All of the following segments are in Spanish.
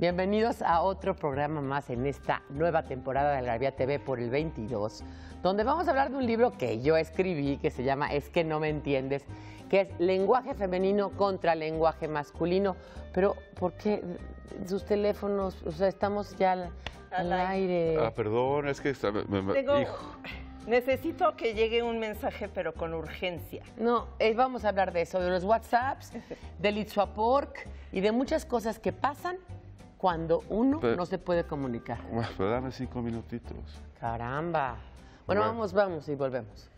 Bienvenidos a otro programa más en esta nueva temporada de Algarabía TV por el 22, donde vamos a hablar de un libro que yo escribí que se llama Es que no me entiendes, que es lenguaje femenino contra lenguaje masculino. Pero, ¿por qué sus teléfonos? O sea, estamos ya al, aire. Ah, perdón, es que... me, Necesito que llegue un mensaje, pero con urgencia. No, eh, vamos a hablar de eso, de los WhatsApps, del Itzuapork y de muchas cosas que pasan cuando uno no se puede comunicar. Bueno, dame cinco minutitos. Caramba. bueno, vamos, vamos y volvemos.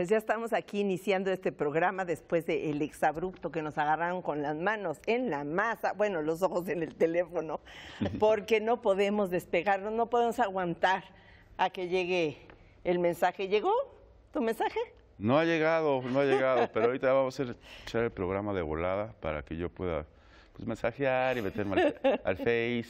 Pues ya estamos aquí iniciando este programa después del exabrupto que nos agarraron con las manos en la masa, bueno, los ojos en el teléfono, porque no podemos despegarnos, no podemos aguantar a que llegue el mensaje. ¿Llegó tu mensaje? No ha llegado, no ha llegado, pero ahorita vamos a echar el programa de volada para que yo pueda pues, mensajear y meterme al Face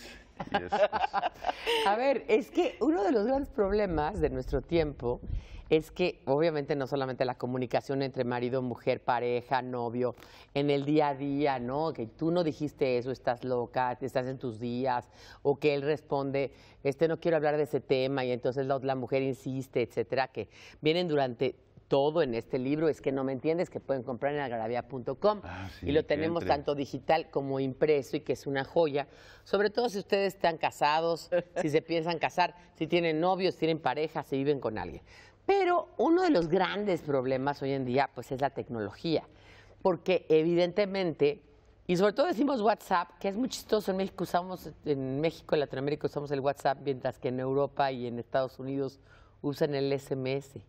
a ver, es que uno de los grandes problemas de nuestro tiempo es que obviamente no solamente la comunicación entre marido, mujer, pareja, novio, en el día a día, ¿no? Que tú no dijiste eso, estás loca, estás en tus días, o que él responde, este no quiero hablar de ese tema, y entonces la mujer insiste, etcétera, que vienen durante todo en este libro es que no me entiendes, que pueden comprar en agravia.com ah, y lo tenemos tanto digital como impreso y que es una joya, sobre todo si ustedes están casados, si se piensan casar, si tienen novios, tienen pareja, si viven con alguien. Pero uno de los grandes problemas hoy en día pues es la tecnología, porque evidentemente y sobre todo decimos WhatsApp, que es muy chistoso. En México usamos, en México, en Latinoamérica usamos el WhatsApp, mientras que en Europa y en Estados Unidos usan el SMS.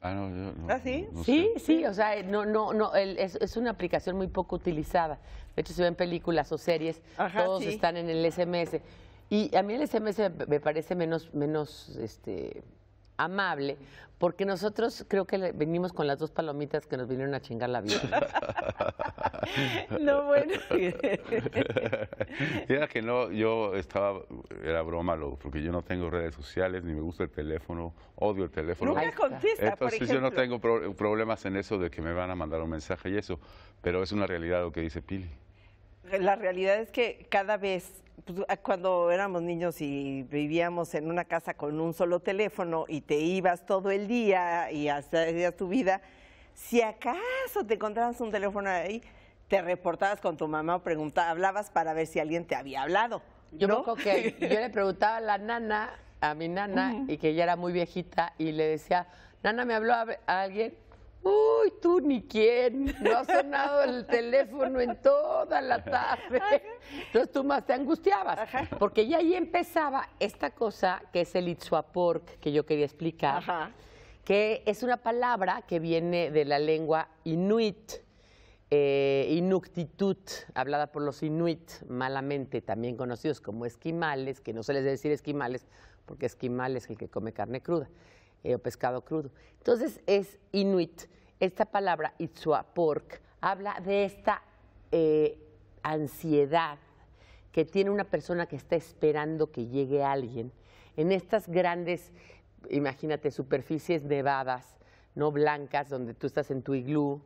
Ah, no, no, ¿Ah, sí? sí, sí, o sea, no, no, no, es, es, una aplicación muy poco utilizada. De hecho, si ven películas o series, todos están en el SMS. Y a mí el SMS me parece menos, menos este, amable, porque nosotros creo que venimos con las dos palomitas que nos vinieron a chingar la vida. no, bueno. Mira que no, yo estaba, era broma, lo, porque yo no tengo redes sociales, ni me gusta el teléfono, odio el teléfono. Nunca contesta, Entonces yo no tengo problemas en eso de que me van a mandar un mensaje y eso, pero es una realidad lo que dice Pili la realidad es que cada vez pues, cuando éramos niños y vivíamos en una casa con un solo teléfono y te ibas todo el día y hacías tu vida, si acaso te encontrabas un teléfono ahí, te reportabas con tu mamá o hablabas para ver si alguien te había hablado. Yo que yo le preguntaba a la nana, a mi nana, y que ella era muy viejita, y le decía, nana, me habló a alguien, Uy, tú ni quién. No ha sonado el teléfono en toda la tarde. Entonces tú más te angustiabas. Porque ya ahí empezaba esta cosa que es el itzuaporc que yo quería explicar, que es una palabra que viene de la lengua inuit, eh, hablada por los inuit, malamente también conocidos como esquimales, que no se les debe decir esquimales porque esquimal es el que come carne cruda. Eh, o pescado crudo. Entonces es inuit. Esta palabra itzuapork habla de esta eh, ansiedad que tiene una persona que está esperando que llegue alguien. En estas grandes, imagínate, superficies nevadas, no blancas, donde tú estás en tu iglú,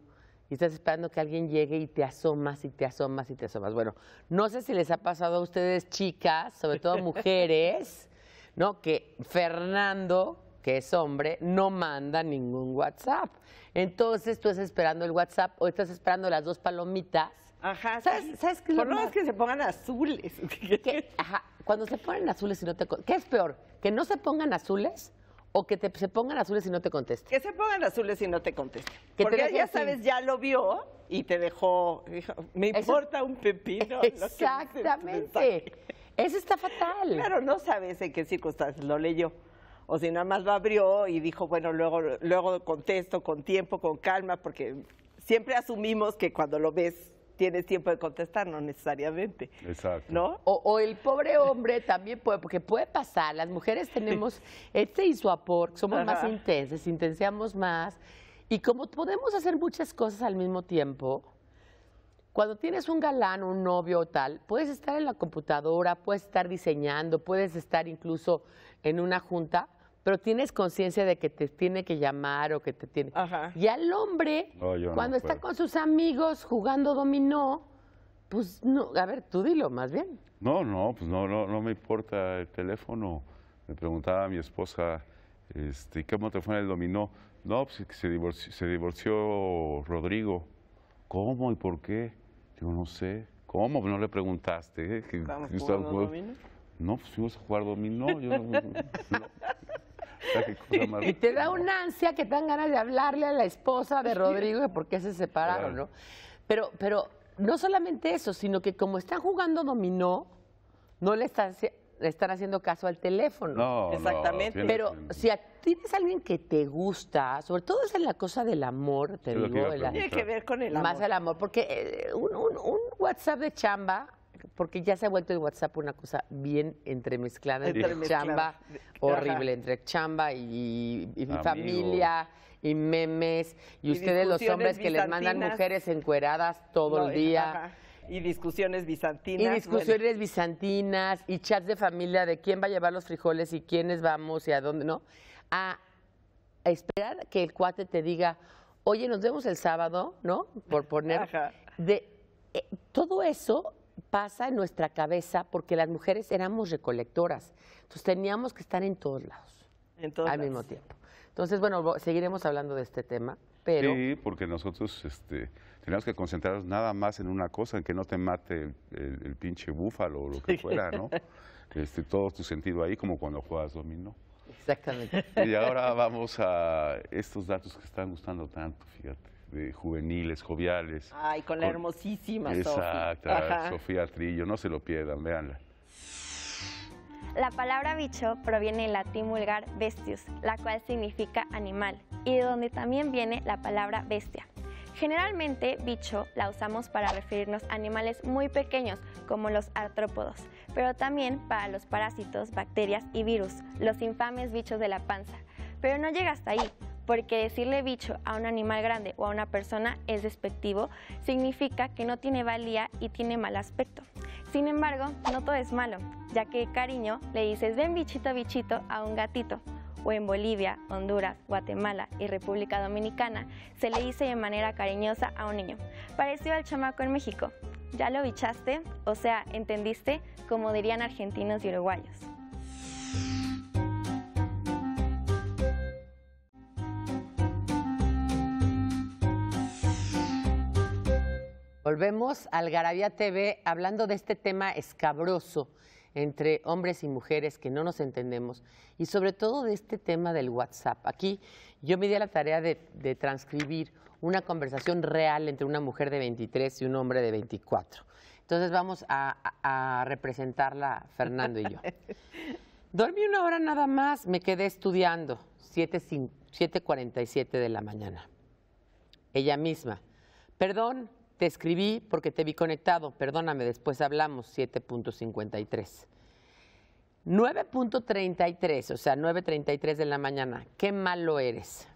y estás esperando que alguien llegue y te asomas y te asomas y te asomas. Bueno, no sé si les ha pasado a ustedes chicas, sobre todo mujeres, ¿no? Que Fernando que es hombre, no manda ningún WhatsApp. Entonces tú estás esperando el WhatsApp o estás esperando las dos palomitas. Ajá. ¿Sabes, ¿sabes qué Por que se pongan azules. ajá, cuando se ponen azules y no te... ¿Qué es peor? ¿Que no se pongan azules o que se pongan azules y no te conteste Que se pongan azules y no te contesten. Que Porque ya sabes, ya lo vio y te dejó... me importa un pepino. Este Exactamente. Eso está fatal. Claro, no sabes en qué circunstancias lo leyó o si nada más lo abrió y dijo, bueno, luego, luego contesto con tiempo, con calma, porque siempre asumimos que cuando lo ves tienes tiempo de contestar, no necesariamente. Exacto. ¿No? O, el pobre hombre también puede, porque puede pasar, las mujeres tenemos este y su aporte, somos más intensas, intenseamos más, y como podemos hacer muchas cosas al mismo tiempo, cuando tienes un galán, un novio o tal, puedes estar en la computadora, puedes estar diseñando, puedes estar incluso en una junta, pero tienes conciencia de que te tiene que llamar o que te tiene. Ajá. Y al hombre, cuando está con sus amigos jugando dominó, pues no, a ver, tú dilo más bien. No, no, pues no, no, no me importa el teléfono. Me preguntaba mi esposa, este, ¿cómo te fue en el dominó? No, pues se divorció, se divorció Rodrigo. ¿Cómo y por qué? Yo no sé. ¿Cómo? No le preguntaste. Eh? ¿Estamos jugando dominó? No, pues fuimos a jugar dominó. Yo Y te da una ansia que te dan ganas de hablarle a la esposa de Rodrigo de por qué se separaron, ¿no? Pero, pero no solamente eso, sino que como están jugando dominó, no le están, haciendo caso al teléfono. Exactamente. pero si tienes a alguien que te gusta, sobre todo es en la cosa del amor, te digo. tiene que ver con el amor. Más el amor, porque eh, un WhatsApp de chamba porque ya se ha vuelto el WhatsApp una cosa bien entremezclada, entre chamba, horrible, entre chamba y, familia y memes, y, ustedes los hombres que les mandan mujeres encueradas todo el día. Y discusiones bizantinas. Y discusiones bizantinas, y chats de familia de quién va a llevar los frijoles y quiénes vamos y a dónde, ¿no? A esperar que el cuate te diga, oye, nos vemos el sábado, ¿no? Por poner... De, eh, todo eso pasa en nuestra cabeza porque las mujeres éramos recolectoras, entonces teníamos que estar en todos lados en todos al mismo tiempo. Entonces, bueno, seguiremos hablando de este tema, pero... Sí, porque nosotros este, tenemos que concentrarnos nada más en una cosa, en que no te mate el, el pinche búfalo o lo que fuera, ¿no? Este, todo tu sentido ahí, como cuando juegas dominó. Exactamente. Y ahora vamos a estos datos que están gustando tanto, fíjate de este, juveniles, joviales. Ay, con la hermosísima Sofía. Sofía Trillo, no se lo pierdan, véanla. La palabra bicho proviene del latín vulgar bestius, la cual significa animal, y de donde también viene la palabra bestia. Generalmente, bicho la usamos para referirnos a animales muy pequeños, como los artrópodos, pero también para los parásitos, bacterias y virus, los infames bichos de la panza. Pero no llega hasta ahí, porque decirle bicho a un animal grande o a una persona es despectivo, significa que no tiene valía y tiene mal aspecto. Sin embargo, no todo es malo, ya que cariño le dices ven bichito bichito a un gatito, o en Bolivia, Honduras, Guatemala y República Dominicana, se le dice de manera cariñosa a un niño, parecido al chamaco en México. ¿Ya lo bichaste? O sea, ¿entendiste? Como dirían argentinos y uruguayos. Volvemos al Garabia TV hablando de este tema escabroso entre hombres y mujeres que no nos entendemos y sobre todo de este tema del WhatsApp. Aquí yo me di la tarea de, transcribir una conversación real entre una mujer de 23 y un hombre de 24. Entonces vamos a, a representarla Fernando y yo. Dormí una hora nada más, me quedé estudiando, 7.47 de la mañana. Ella misma. Perdón, te escribí porque te vi conectado, perdóname, después hablamos 7.53. 9.33, o sea, 9.33 de la mañana, qué malo eres.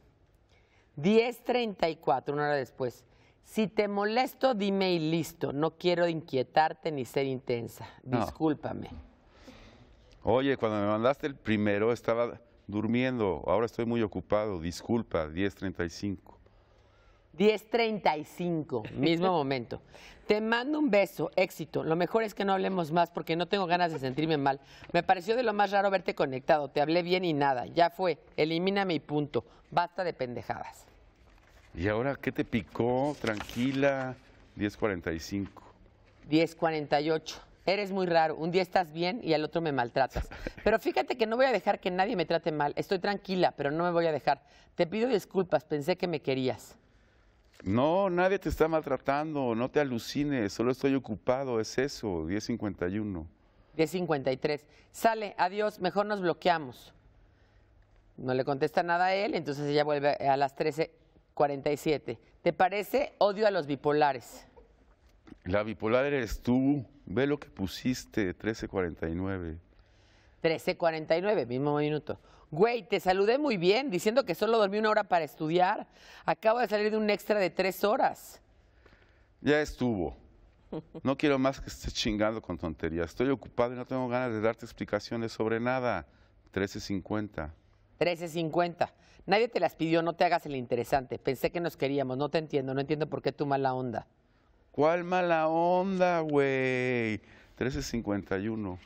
10.34, una hora después. Si te molesto, dime y listo. No quiero inquietarte ni ser intensa. Discúlpame. Oye, cuando me mandaste el primero estaba durmiendo. Ahora estoy muy ocupado. Disculpa, 10.35. 10.35, mismo momento. Te mando un beso, éxito. Lo mejor es que no hablemos más porque no tengo ganas de sentirme mal. Me pareció de lo más raro verte conectado. Te hablé bien y nada. Ya fue. Elimíname y punto. Basta de pendejadas. ¿Y ahora qué te picó? Tranquila. 10.45. 10.48. Eres muy raro. Un día estás bien y al otro me maltratas. Pero fíjate que no voy a dejar que nadie me trate mal. Estoy tranquila, pero no me voy a dejar. Te pido disculpas. Pensé que me querías. No, nadie te está maltratando, no te alucines, solo estoy ocupado, es eso, 10.51. 10.53. Sale, adiós, mejor nos bloqueamos. No le contesta nada a él, entonces ella vuelve a las 13.47. ¿Te parece? Odio a los bipolares. La bipolar eres tú, ve lo que pusiste, 13.49. 13.49, mismo minuto. Güey, te saludé muy bien, diciendo que solo dormí una hora para estudiar. Acabo de salir de un extra de tres horas. Ya estuvo. No quiero más que estés chingando con tonterías. Estoy ocupado y no tengo ganas de darte explicaciones sobre nada. 13.50. 13.50. Nadie te las pidió, no te hagas el interesante. Pensé que nos queríamos, no te entiendo, no entiendo por qué tu mala onda. ¿Cuál mala onda, güey? 13.51.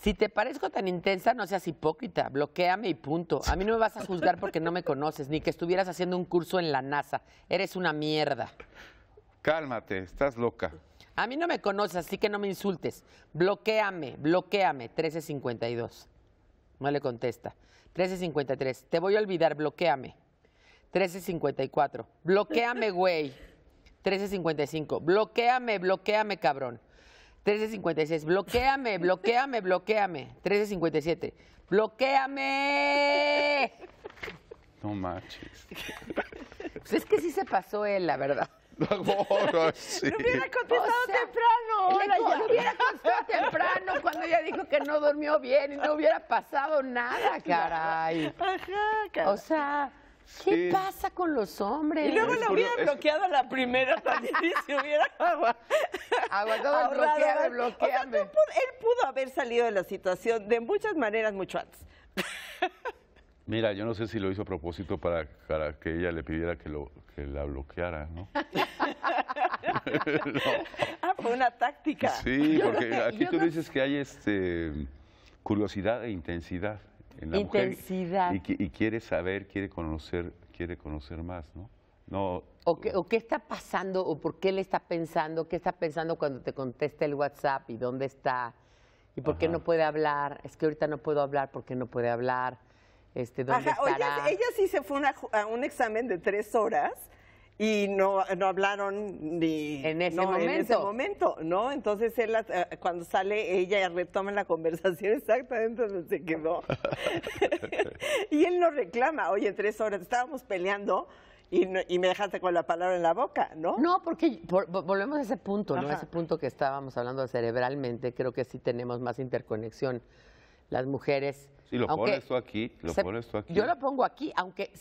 Si te parezco tan intensa, no seas hipócrita, bloqueame y punto. A mí no me vas a juzgar porque no me conoces, ni que estuvieras haciendo un curso en la NASA. Eres una mierda. Cálmate, estás loca. A mí no me conoces, así que no me insultes. Bloquéame, bloquéame, 1352. No le contesta. 1353, te voy a olvidar, bloquéame. 1354, bloquéame, güey. 1355, bloquéame, bloquéame, cabrón. 1356. Bloquéame, bloquéame, bloquéame. 1357. Bloquéame. No manches. Pues es que sí se pasó él, la verdad. No, hubiera contestado temprano. No hubiera contestado temprano cuando ella dijo que no durmió bien y no hubiera pasado nada, caray. Ajá, caray. O sea, ¿Qué pasa con los hombres? Y luego lo hubiera bloqueado a la primera también hubiera Aguantado el bloqueando. él pudo haber salido de la situación de muchas maneras mucho antes. Mira, yo no sé si lo hizo a propósito para, para que ella le pidiera que, lo, que la bloqueara, ¿no? Ah, fue una táctica. Sí, porque aquí tú dices que hay este curiosidad e intensidad. Intensidad. Y, quiere saber, quiere conocer, quiere conocer más, ¿no? No. O, qué, está pasando, o por qué le está pensando, qué está pensando cuando te contesta el WhatsApp y dónde está, y por qué no puede hablar. Es que ahorita no puedo hablar porque no puede hablar. Este, ¿dónde ella sí se fue a un examen de tres horas y no, no hablaron ni en ese, momento. ese momento, ¿no? Entonces él, eh, cuando sale ella retoma la conversación exactamente donde se quedó. y él no reclama, oye, tres horas, estábamos peleando. Y, me dejaste con la palabra en la boca, ¿no? No, porque volvemos a ese punto, ¿no? A ese punto que estábamos hablando cerebralmente, creo que sí tenemos más interconexión las mujeres y lo pones tú aquí, lo pones tú aquí. Yo lo pongo aquí, aunque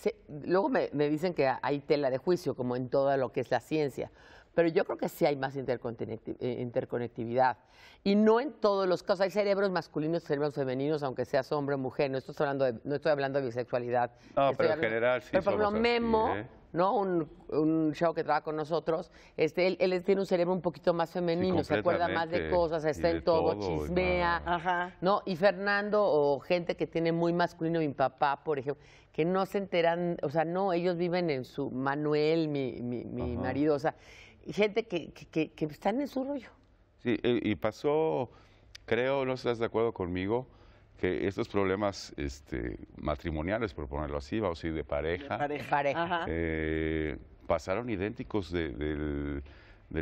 luego me, dicen que hay tela de juicio, como en todo lo que es la ciencia. Pero yo creo que sí hay más eh, interconectividad. Y no en todos los casos. Hay cerebros masculinos, y cerebros femeninos, aunque seas hombre o mujer. No estoy hablando de, no estoy hablando de bisexualidad. pero en general sí. por Memo. ¿eh? ¿no? Un, un, show que trabaja con nosotros, este, él, él, tiene un cerebro un poquito más femenino, se acuerda más de cosas, está en todo, chismea, ¿no? Y Fernando, o gente que tiene muy masculino, mi papá, por ejemplo, que no se enteran, o sea, no, ellos viven en su, Manuel, mi, mi, mi marido, o sea, gente que, que, que, están en su rollo. Sí, y pasó, creo, no estás de acuerdo conmigo, que estos problemas este, matrimoniales, por ponerlo así, vamos o de pareja, eh, pasaron idénticos del,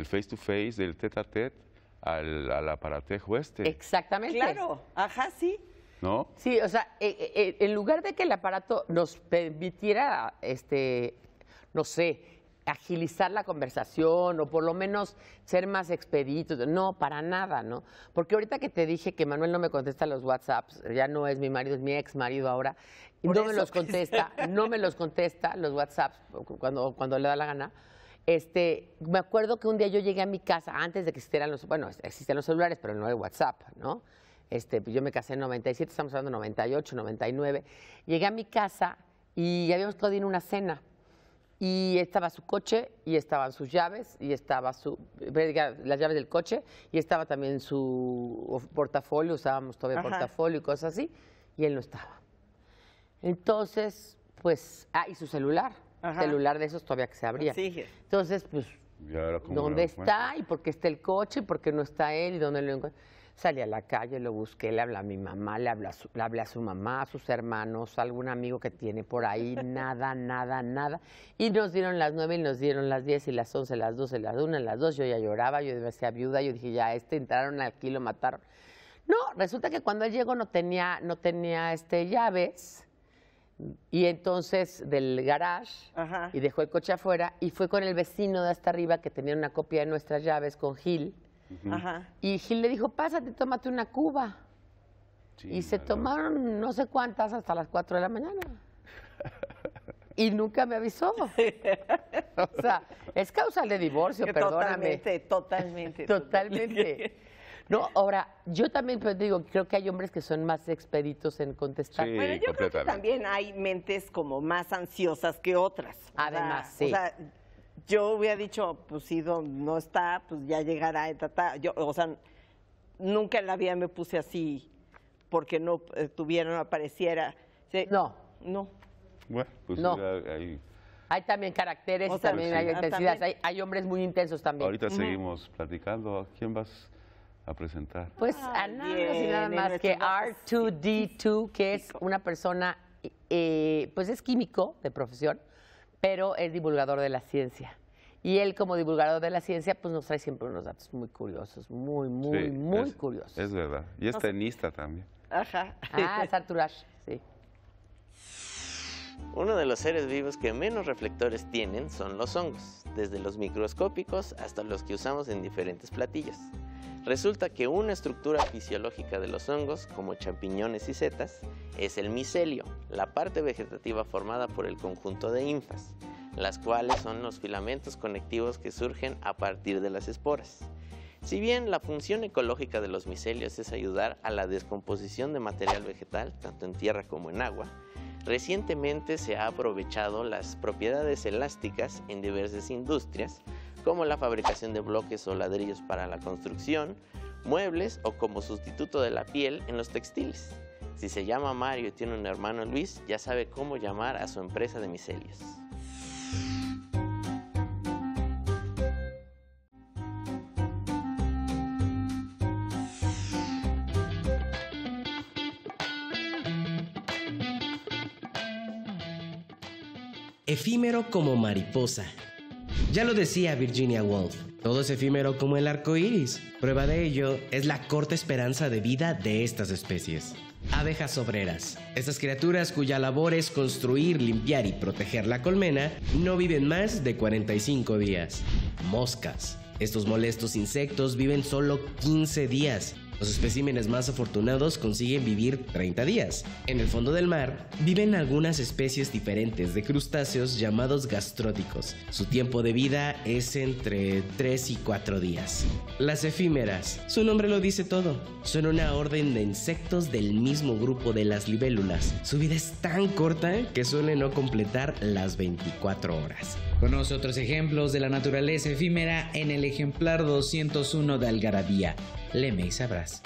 face to face, del tete a tete, al, al aparatejo este. Exactamente. Claro, ajá, sí. ¿No? Sí, o sea, eh, eh, en lugar de que el aparato nos permitiera, este, no sé, agilizar la conversación o por lo menos ser más expeditos. No, para nada, ¿no? Porque ahorita que te dije que Manuel no me contesta los WhatsApps, ya no es mi marido, es mi ex marido ahora, no me los contesta, no me los contesta los WhatsApps cuando, cuando le da la gana. Este, me acuerdo que un día yo llegué a mi casa antes de que existieran los, bueno, existían los celulares, pero no el WhatsApp, ¿no? Este, pues yo me casé en 97, estamos hablando de 98, 99. Llegué a mi casa y habíamos todo en una cena y estaba su coche y estaban sus llaves y estaba su las llaves del coche y estaba también su portafolio, usábamos todavía portafolio y cosas así y él no estaba. Entonces, pues, ah, y su celular, celular de esos todavía que se abría. Entonces, pues, ¿dónde está? ¿Y por qué está el coche? ¿Y por qué no está él? ¿Y dónde lo encuentra? Salí a la calle, lo busqué, le hablé a mi mamá, le hablé a su, su mamá, a sus hermanos, a algún amigo que tiene por ahí, nada, nada, nada. Y nos dieron las nueve y nos dieron las diez y las once, las doce, las una, las dos. Yo ya lloraba, yo decía viuda, yo dije, ya, este entraron aquí, lo mataron. No, resulta que cuando él llegó no tenía, no tenía este, llaves y entonces del garage y dejó el coche afuera y fue con el vecino de hasta arriba que tenía una copia de nuestras llaves con Gil Ajá. Y Gil le dijo, pásate, tómate una cuba. y se tomaron no sé cuántas hasta las 4 de la mañana. y nunca me avisó. o sea, es causa de divorcio, perdóname. Totalmente, totalmente. totalmente. No, ahora, yo también pues, digo, creo que hay hombres que son más expeditos en contestar. yo creo que también hay mentes como más ansiosas que otras. Además, sí yo hubiera dicho, pues si no está, pues ya llegará, Yo, o sea, nunca en la vida me puse así porque no tuvieron eh, tuviera, no apareciera. No. No. Bueno, pues no. Hay también caracteres, también hay ah, intensidades hay, hombres muy intensos también. Ahorita seguimos platicando. ¿A quién vas a presentar? Pues a nada, más que R2D2, que es una persona, eh, pues es químico de profesión, pero es divulgador de la ciencia. Y él como divulgador de la ciencia, pues nos trae siempre unos datos muy curiosos, muy, muy, muy curiosos. Es verdad. Y es tenista también. Ajá. Ah, es sí. Uno de los seres vivos que menos reflectores tienen son los hongos, desde los microscópicos hasta los que usamos en diferentes platillos. Resulta que una estructura fisiológica de los hongos, como champiñones y setas, es el micelio, la parte vegetativa formada por el conjunto de infas, las cuales son los filamentos conectivos que surgen a partir de las esporas. Si bien la función ecológica de los micelios es ayudar a la descomposición de material vegetal, tanto en tierra como en agua, recientemente se ha aprovechado las propiedades elásticas en diversas industrias como la fabricación de bloques o ladrillos para la construcción, muebles o como sustituto de la piel en los textiles. Si se llama Mario y tiene un hermano Luis, ya sabe cómo llamar a su empresa de micelios. Efímero como mariposa. Ya lo decía Virginia Woolf, todo es efímero como el arco iris. Prueba de ello es la corta esperanza de vida de estas especies. Abejas obreras. Estas criaturas cuya labor es construir, limpiar y proteger la colmena no viven más de 45 días. Moscas. Estos molestos insectos viven solo 15 días los especímenes más afortunados consiguen vivir 30 días. En el fondo del mar viven algunas especies diferentes de crustáceos llamados gastróticos. Su tiempo de vida es entre 3 y 4 días. Las efímeras, su nombre lo dice todo, son una orden de insectos del mismo grupo de las libélulas. Su vida es tan corta que suele no completar las 24 horas. Conoce otros ejemplos de la naturaleza efímera en el ejemplar 201 de Algarabía. Leme y sabrás.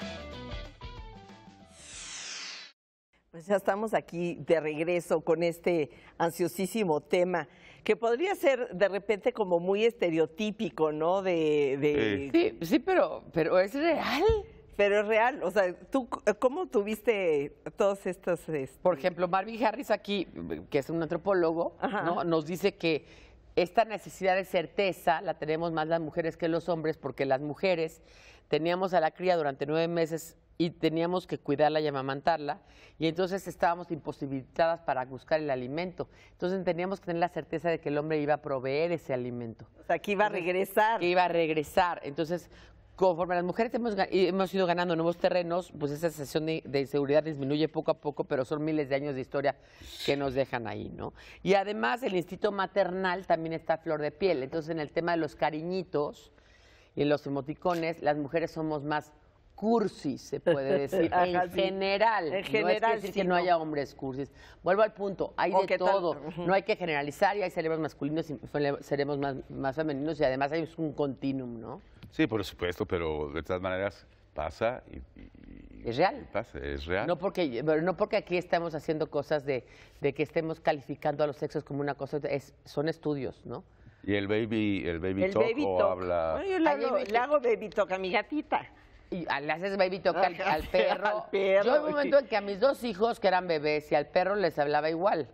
Pues ya estamos aquí de regreso con este ansiosísimo tema que podría ser de repente como muy estereotípico, ¿no? De, Sí, sí, pero, pero es real. Pero es real, o sea, ¿tú cómo tuviste todos estos...? Este? Por ejemplo, Marvin Harris aquí, que es un antropólogo, nos dice que esta necesidad de certeza la tenemos más las mujeres que los hombres, porque las mujeres teníamos a la cría durante nueve meses y teníamos que cuidarla y amamantarla, y entonces estábamos imposibilitadas para buscar el alimento. Entonces teníamos que tener la certeza de que el hombre iba a proveer ese alimento. O sea, que iba a regresar. Que iba a regresar. Entonces, conforme las mujeres hemos, hemos ido ganando nuevos terrenos, pues esa sensación de, inseguridad disminuye poco a poco, pero son miles de años de historia que nos dejan ahí, ¿no? Y además el instinto maternal también está a flor de piel. Entonces, en el tema de los cariñitos y en los emoticones, las mujeres somos más cursis, se puede decir, en general. En general, no es decir que no, haya hombres cursis. Vuelvo al punto, hay de todo. No hay que generalizar y hay cerebros masculinos y cerebros más, más femeninos y además hay un continuum, ¿no? Sí, por supuesto, pero de todas maneras pasa y, es real. es real. No porque, no porque aquí estamos haciendo cosas de, que estemos calificando a los sexos como una cosa, es, son estudios, ¿no? Y el baby, el baby, talk, o habla. yo hago, baby talk a mi gatita y le haces baby toca al, perro. Yo en un momento en que a mis dos hijos, que eran bebés, y al perro les hablaba igual.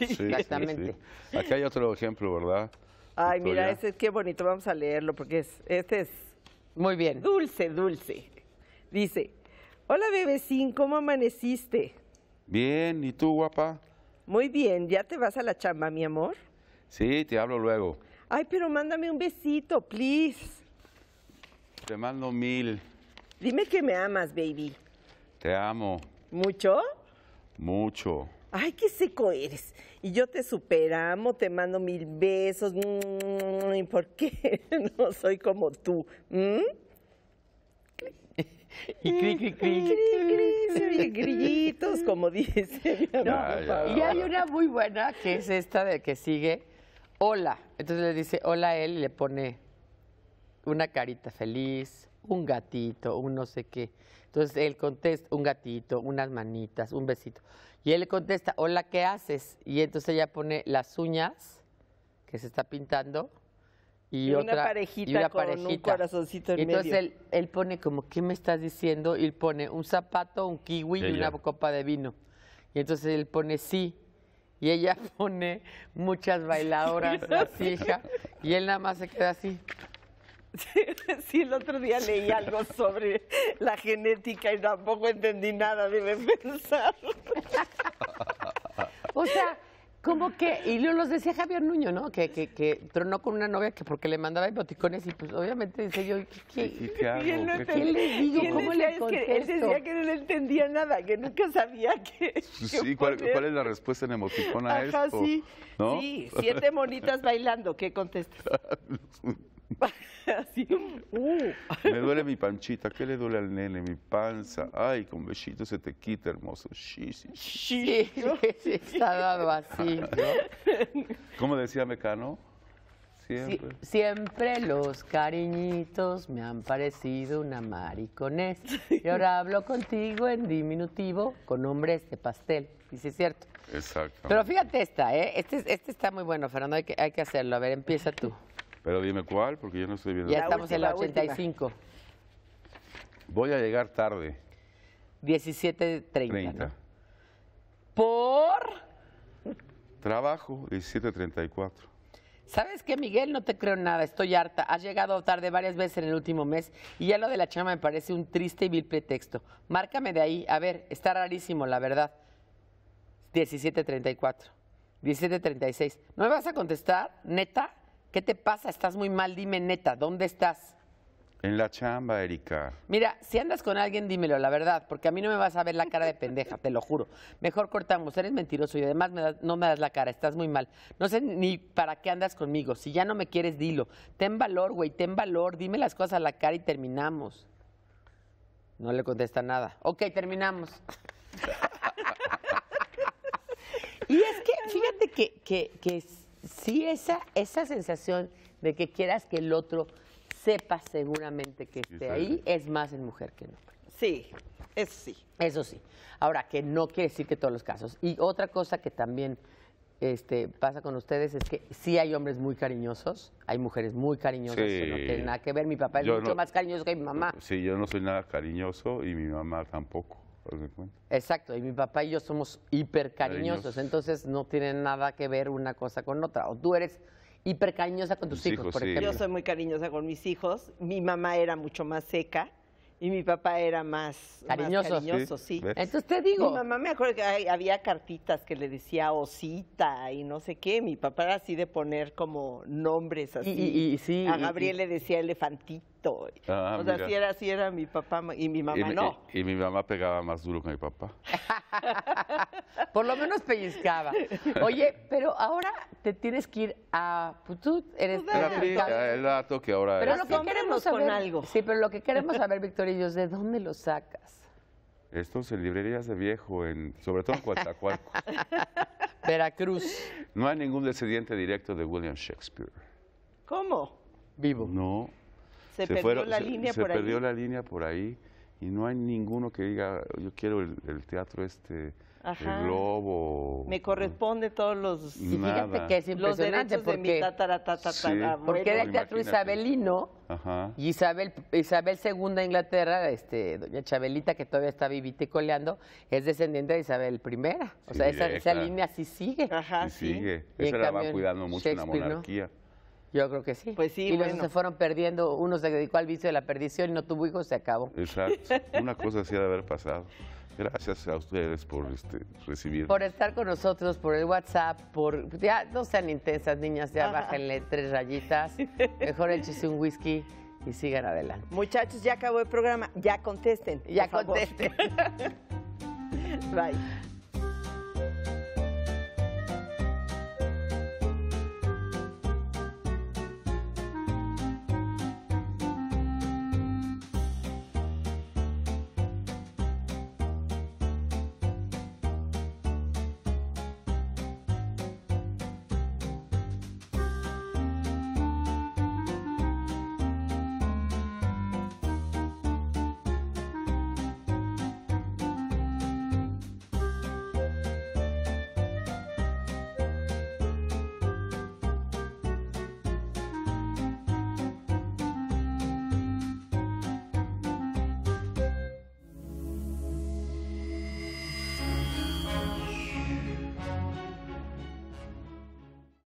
Exactamente. Aquí hay otro ejemplo, ¿verdad? Ay, mira, ese, qué bonito, vamos a leerlo porque es, este es... Muy bien. Dulce, dulce. Dice, hola bebecín, ¿cómo amaneciste? Bien, ¿y tú, guapa? Muy bien, ¿ya te vas a la chamba, mi amor? Sí, te hablo luego. Ay, pero mándame un besito, please. Te mando mil. Dime que me amas, baby. Te amo. ¿Mucho? Mucho. Ay, qué seco eres. Y yo te superamo, te mando mil besos. Mm, ¿Y por qué no soy como tú? ¿Mm? Y cri, cri, cri. se como dice. y hay una muy buena que es esta de que sigue, hola. Entonces le dice hola a él y le pone una carita feliz, un gatito, un no sé qué. Entonces él contesta un gatito, unas manitas, un besito. Y él le contesta, hola, ¿qué haces? Y entonces ella pone las uñas que se está pintando y, una parejita con un corazoncito en y entonces Él, pone como, ¿qué me estás diciendo? Y él pone un zapato, un kiwi y, una copa de vino. Y entonces él pone sí. Y ella pone muchas bailadoras, la Y él nada más se queda así. Sí, el otro día leí algo sobre la genética y tampoco entendí nada, debe pensar. O sea, como que, y lo decía Javier Nuño, ¿no? Que, que, que tronó con una novia que porque le mandaba emoticones y pues obviamente dice yo, ¿qué, qué, Él le digo? ¿Cómo le él decía que no le entendía nada, que nunca sabía qué Sí, ¿cuál, ¿cuál, es la respuesta en emoticona a esto? Sí, sí, siete monitas bailando, ¿qué contestas? Uh. Me duele mi panchita, ¿qué le duele al nene? Mi panza. Ay, con besitos se te quita, hermoso. Sí, sí, sí. sí está dado así. ¿Cómo decía Mecano? Siempre. los cariñitos me han parecido una maricones. Y ahora hablo contigo en diminutivo con nombres de pastel. Y es cierto. Exacto. Pero fíjate esta, ¿eh? Este, este, está muy bueno, Fernando. Hay que, hay que hacerlo. A ver, empieza tú. Pero dime cuál, porque yo no estoy viendo. Ya estamos en la 85. Voy a llegar tarde. 17.30. 30. Por... Trabajo, 17.34. ¿Sabes qué, Miguel? No te creo nada, estoy harta. Has llegado tarde varias veces en el último mes y ya lo de la chama me parece un triste y vil pretexto. Márcame de ahí, a ver, está rarísimo, la verdad. 17.34, 17.36. ¿No me vas a contestar, neta? ¿Qué te pasa? Estás muy mal, dime neta, ¿dónde estás? En la chamba, Erika. Mira, si andas con alguien, dímelo, la verdad, porque a mí no me vas a ver la cara de pendeja, te lo juro. Mejor cortamos, eres mentiroso y además no me das la cara, estás muy mal. No sé ni para qué andas conmigo, si ya no me quieres, dilo. Ten valor, güey, ten valor, dime las cosas a la cara y terminamos. No le contesta nada. Ok, terminamos. y es que, fíjate que, que es sí, esa, esa sensación de que quieras que el otro sepa seguramente que esté ahí es más en mujer que en hombre. Sí, eso sí. Eso sí. Ahora, que no quiere decir que todos los casos. Y otra cosa que también este, pasa con ustedes es que sí hay hombres muy cariñosos, hay mujeres muy cariñosas, que no tienen nada que ver. Mi papá es mucho más cariñoso que mi mamá. Sí, yo no soy nada cariñoso y mi mamá tampoco. Exacto, y mi papá y yo somos hiper cariñosos, entonces no tiene nada que ver una cosa con otra. O tú eres hiper cariñosa con tus hijos, por ejemplo. Yo soy muy cariñosa con mis hijos. Mi mamá era mucho más seca. Y mi papá era más cariñoso, sí. Entonces te digo. Mi mamá me acuerdo que había cartitas que le decía osita y no sé qué. Mi papá era así de poner como nombres así. A Gabriel le decía elefantito Ah, o sea, si era, si era mi papá y mi mamá no. Y, mi mamá pegaba más duro que mi papá. Por lo menos pellizcaba. Oye, pero ahora te tienes que ir a... Putut pues eres... el dato que ahora... Pero lo que queremos saber, con algo. Sí, pero lo queremos saber, de dónde lo sacas. es en librerías de viejo, en, sobre todo en Coatzacoalco. Veracruz. No hay ningún descendiente directo de William Shakespeare. ¿Cómo? Vivo. No, se, perdió la línea por ahí. Se perdió la línea por ahí y no hay ninguno que diga, yo quiero el, teatro este, el globo. Me corresponde todos los, fíjate que los derechos porque, de mi tataratatata. porque era el teatro isabelino Ajá. y Isabel, Isabel II de Inglaterra, este, doña Chabelita, que todavía está vivita y coleando, es descendiente de Isabel I. O sea, esa, línea sí sigue. Ajá, sí. Sigue. Esa la va cuidando mucho la monarquía. Yo creo que sí. Pues sí. Y luego se fueron perdiendo, uno se dedicó al vicio de la perdición y no tuvo hijos, se acabó. Exacto. Una cosa así de haber pasado. Gracias a ustedes por este, recibir. Por estar con nosotros, por el WhatsApp, por. Ya no sean intensas, niñas, ya bájenle tres rayitas. Mejor échense un whisky y sigan adelante. Muchachos, ya acabó el programa. Ya contesten. Ya contesten. Bye.